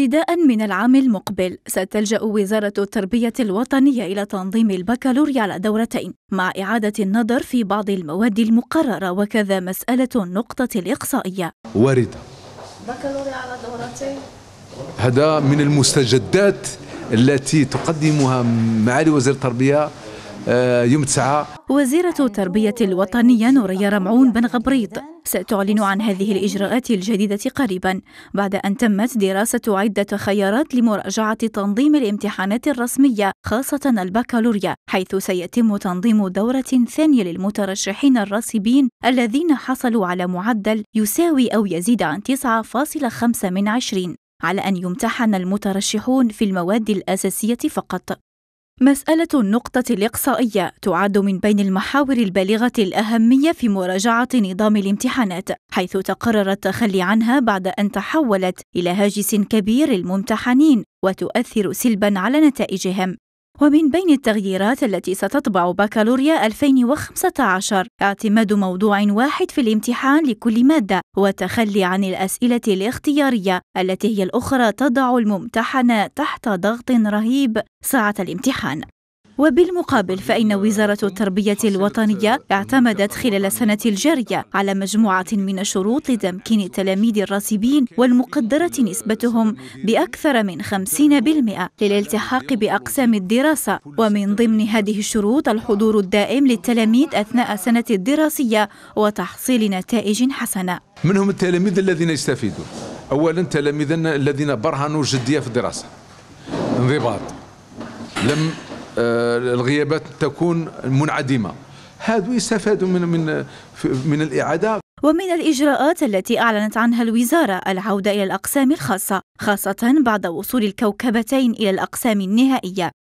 ابتداء من العام المقبل ستلجأ وزارة التربية الوطنية إلى تنظيم البكالوريا على دورتين مع إعادة النظر في بعض المواد المقررة وكذا مسألة النقطة الإقصائية واردة بكالوريا على دورتين هذا من المستجدات التي تقدمها معالي وزير التربية آه، يوم 9 وزيرة التربية الوطنية نوريه رمعون بن غبريط ستعلن عن هذه الإجراءات الجديدة قريبا بعد أن تمت دراسة عدة خيارات لمراجعة تنظيم الامتحانات الرسمية خاصة البكالوريا حيث سيتم تنظيم دورة ثانية للمترشحين الراسبين الذين حصلوا على معدل يساوي أو يزيد عن 9.5 من 20 على أن يمتحن المترشحون في المواد الأساسية فقط مسألة النقطة الإقصائية تعد من بين المحاور البالغة الأهمية في مراجعة نظام الامتحانات، حيث تقرر التخلي عنها بعد أن تحولت إلى هاجس كبير للممتحنين وتؤثر سلبا على نتائجهم ومن بين التغييرات التي ستطبع بكالوريا 2015 اعتماد موضوع واحد في الامتحان لكل مادة والتخلي عن الأسئلة الاختيارية التي هي الأخرى تضع الممتحن تحت ضغط رهيب ساعة الامتحان وبالمقابل فإن وزارة التربية الوطنية اعتمدت خلال السنة الجارية على مجموعة من الشروط لتمكين التلاميذ الراسبين والمقدرة نسبتهم بأكثر من 50% للالتحاق بأقسام الدراسة ومن ضمن هذه الشروط الحضور الدائم للتلاميذ أثناء السنة الدراسية وتحصيل نتائج حسنة منهم التلاميذ الذين يستفيدون أولا تلاميذنا الذين برهنوا جدية في الدراسة انضباط لم آه، الغيابات تكون منعدمه هذا يستفاد من من من الاعاده ومن الإجراءات التي أعلنت عنها الوزارة العودة إلى الأقسام الخاصة خاصة بعد وصول الكوكبتين إلى الأقسام النهائية